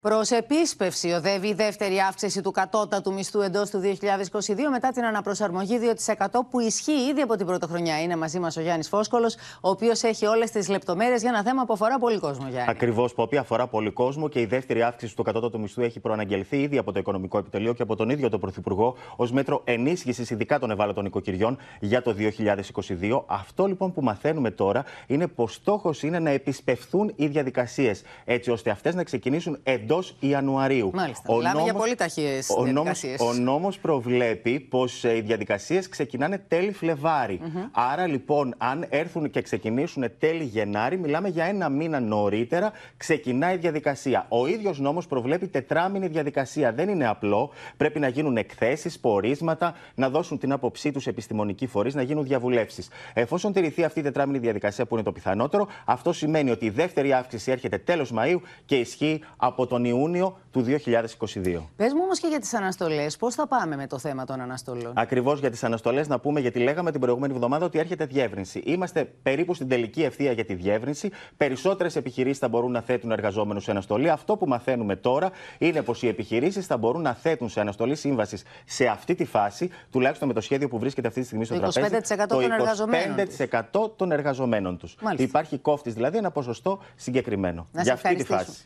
Προς επίσπευση οδεύει η δεύτερη αύξηση του κατώτατου μισθού εντός του 2022 μετά την αναπροσαρμογή 2% που ισχύει ήδη από την πρωτοχρονιά. Είναι μαζί μας ο Γιάννης Φόσκολο, ο οποίος έχει όλες τις λεπτομέρειες για ένα θέμα που αφορά πολύ κόσμο, Γιάννη. Ακριβώς, που αφορά πολύ κόσμο και η δεύτερη αύξηση του κατώτατου μισθού έχει προαναγγελθεί ήδη από το Οικονομικό Επιτελείο και από τον ίδιο τον Πρωθυπουργό ως μέτρο ενίσχυσης ειδικά των ευάλωτων οικοκυριών για το 2022. Αυτό λοιπόν που μαθαίνουμε τώρα είναι πως στόχος είναι να επισπευθούν οι διαδικασίες έτσι ώστε αυτές να ξεκινήσουν εντός εντός Ιανουαρίου. Μάλιστα. Ο Μιλάμε νόμος, για πολύ ταχύες διαδικασίες. Ο νόμος προβλέπει πως ε, οι διαδικασίες ξεκινάνε τέλη Φλεβάρι. Mm-hmm. Άρα λοιπόν, αν έρθουν και ξεκινήσουν τέλη Γενάρη, μιλάμε για ένα μήνα νωρίτερα, ξεκινάει η διαδικασία. Ο ίδιος νόμος προβλέπει τετράμινη διαδικασία. Δεν είναι απλό. Πρέπει να γίνουν εκθέσεις, πορίσματα, να δώσουν την άποψή τους επιστημονικοί φορείς, να γίνουν διαβουλεύσεις. Εφόσον τηρηθεί αυτή η τετράμινη διαδικασία, που είναι το πιθανότερο, αυτό σημαίνει ότι η δεύτερη αύξηση έρχεται τέλος Μαου και ισχύει από τον τον Ιούνιο του 2022. Πες μου όμως και για τις αναστολές, πώς θα πάμε με το θέμα των αναστολών. Ακριβώς για τις αναστολές, να πούμε, γιατί λέγαμε την προηγούμενη εβδομάδα ότι έρχεται διεύρυνση. Είμαστε περίπου στην τελική ευθεία για τη διεύρυνση. Περισσότερες επιχειρήσεις θα μπορούν να θέτουν εργαζόμενους σε αναστολή. Αυτό που μαθαίνουμε τώρα είναι πως οι επιχειρήσεις θα μπορούν να θέτουν σε αναστολή σύμβασης σε αυτή τη φάση, τουλάχιστον με το σχέδιο που βρίσκεται αυτή τη στιγμή στο τραπέζι. το των εργαζομένων. του. Υπάρχει κόφτης δηλαδή ένα ποσοστό συγκεκριμένο. για αυτή τη φάση.